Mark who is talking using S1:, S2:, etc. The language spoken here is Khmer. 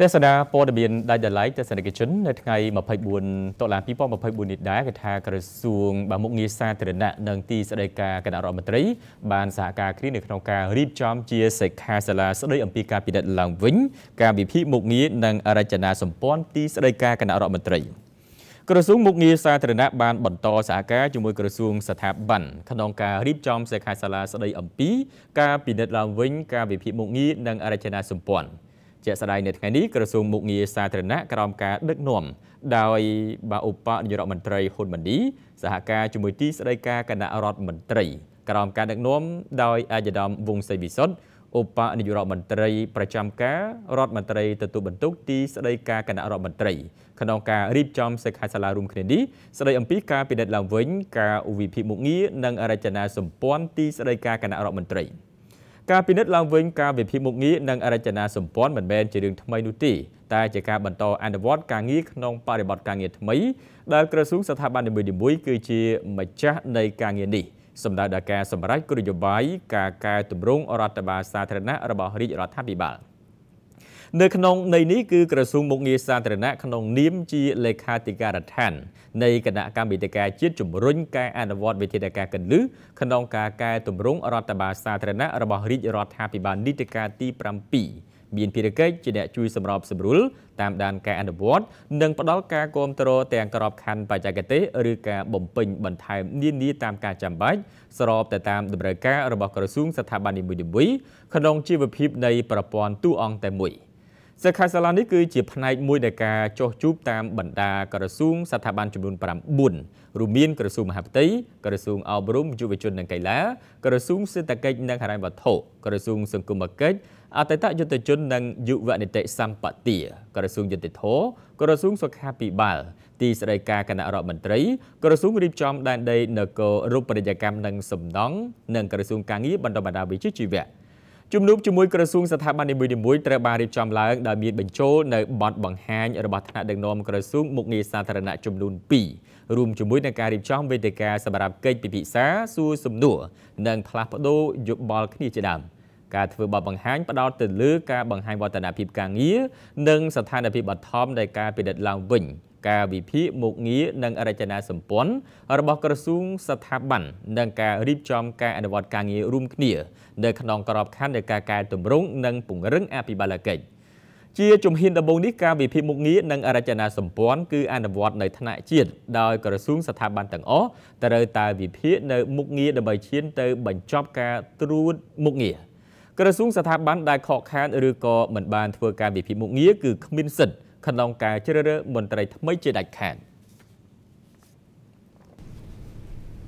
S1: ទេសនាព័ត៌មានដាច់ដライទស្សនិកជននៅថ្ងៃ24តុលា2024នេះដែរគេថាក្រសួងបាមុខងារសាធារណៈនិងទីស្តីការគណៈរដ្ឋមន្ត្រី បានសហការគ្នានៅក្នុងការរៀបចំជាសិក្ខាសាលាស្តីអំពីការពិនិត្យឡើងវិញ ការវិភាគមុខងារនិងរចនាសម្ព័ន្ធទីស្តីការគណៈរដ្ឋមន្ត្រីក្រសួងមុខងារសាធារណៈបានបន្តសហការជាមួយក្រសួងស្ថាប័នក្នុងការរៀបចំសិក្ខាសាលាស្តីអំពីការពិនិត្យឡើងវិញការវិភាគមុខងារនិងរចនាសម្ព័ន្ធជាក់ស្ដែងនៅថ្ងៃនេះក្រសួងមុខងារសាធារណៈក្រោមការដឹកនាំដោយបាឧបនាយករដ្ឋមន្ត្រីហ៊ុនម៉ាណីសហការជាមួយទីស្តីការគណៈរដ្ឋមន្ត្រីក្រោមការដឹកនាំដោយអាយដាមវងសីវិសុទ្ធឧបនាយករដ្ឋមន្ត្រីប្រចាំការរដ្ឋមន្ត្រីទទួលបន្ទុកទីស្តីការគណៈរដ្ឋមន្ត្រី ក្នុងការរៀបចំសិក្ខាសាលារួមគ្នានេះស្តីអំពីការពិនិត្យឡើងវិញការវិភាគមុខងារនិង រចនាសម្ព័ន្ធទីស្តីការគណៈរដ្ឋមន្ត្រី។ការពិនិត្យឡើងវិញការវិភាគមុខងារនិងរចនាសម្ព័ន្ធមិនមែនជារឿងថ្មីនោះទេតែជាការបន្តអនុវត្តការងារក្នុងបរិបទការងារថ្មីដែលក្រសួងស្ថាប័ននីមួយៗគឺជាម្ចាស់នៃការងារនេះសម្ដៅដល់ការសម្រេចគោលនយោបាយការកែតម្រង់រដ្ឋបាលសាធារណៈរបស់រាជរដ្ឋាភិបាល។នៅក្នុងន័យនេះគឺក្រសួងមុខងារសាធារណៈក្នុងនាមជាលេខាធិការដ្ឋាន នៃគណៈកម្មាធិការជាតិជំរុញការអនុវត្តវិធានការកន្លឹះក្នុងការកែតម្រង់រដ្ឋបាលសាធារណៈរបស់រាជរដ្ឋាភិបាលនីតិកាលទី7មានភារកិច្ចជាអ្នកជួយសម្របសម្រួលតាមដានការអនុវត្តនិងផ្ដល់ការគ្រប់គ្រងទាំងក្របខ័ណ្ឌបច្ចេកទេសឬការបំពេញបន្ថែមនានាតាមការចាំបាច់ស្របទៅតាមតម្រូវការរបស់ក្រសួងស្ថាប័ននីមួយៗក្នុងជីវភាពនៃប្រព័ន្ធទូអង្គតែមួយ។សិក្ខាសាលានេះគឺជាផ្នែកមួយនៃការចោះជួបតាមបណ្ដាក្រសួងស្ថាប័នចំនួន9រួមមានក្រសួងមហាផ្ទៃក្រសួងអប់រំយុវជននិងកីឡាក្រសួងសេដ្ឋកិច្ចនិងហិរញ្ញវត្ថុក្រសួងសង្គមគិច្ចអតីតយុទ្ធជននិងយុវនីតិសម្បទាក្រសួងយុតិធម៌ក្រសួងសុខាភិបាលទីស្តីការគណៈរដ្ឋមន្ត្រីក្រសួងរៀបចំដែនដីនគររូបនីយកម្មនិងសំណង់និងក្រសួងកាងារបណ្ដបណ្ដាវិជ្ជាជីវៈជំនួបជាមួយក្រសួងស្ថាប័ននីមួយៗត្រូវបានរៀបចំឡើងដោយមានបញ្ចូលនៅបទបង្ហាញរបស់ថ្នាក់ដឹកនាំក្រសួងមុខងារសាធារណៈចំនួន2រួមជាមួយនឹងការរៀបចំវេទិកាសម្រាប់កិច្ចពិភាក្សាសួរសំណួរនិងផ្លាស់ប្ដូរយោបល់គ្នាជាដើមការធ្វើបទបង្ហាញផ្ដោតទៅលើការបង្ហាញវឌ្ឍនភាពការងារនិងស្ថានភាពបឋមនៃការពិនិត្យឡើងវិញ។ការវិភាគមុខងារនិងរចនាសម្ព័ន្ធរបស់ក្រសួងស្ថាប័ននិងការរៀបចំការអនុវត្តការងាររួមគ្នានៅក្នុងក្របខ័ណ្ឌនៃការកែតម្រង់និងពង្រឹងអភិបាលកិច្ចជា ជំហានដំបូងនេះការវិភាគមុខងារនិងរចនាសម្ព័ន្ធគឺអនុវត្តនៅថ្នាក់ជាតិដោយក្រសួងស្ថាប័នទាំងអស់ត្រូវតែវិភាគនៅមុខងារដើម្បីឈានទៅ បញ្ចប់ការត្រួតមុខងារក្រសួងស្ថាប័នដែលខកខានឬក៏មិនបានធ្វើការវិភាគមុខងារគឺគ្មានសិទ្ធិក្នុងការជ្រើសរើសមន្ត្រីថ្មីជាដាច់ខាត។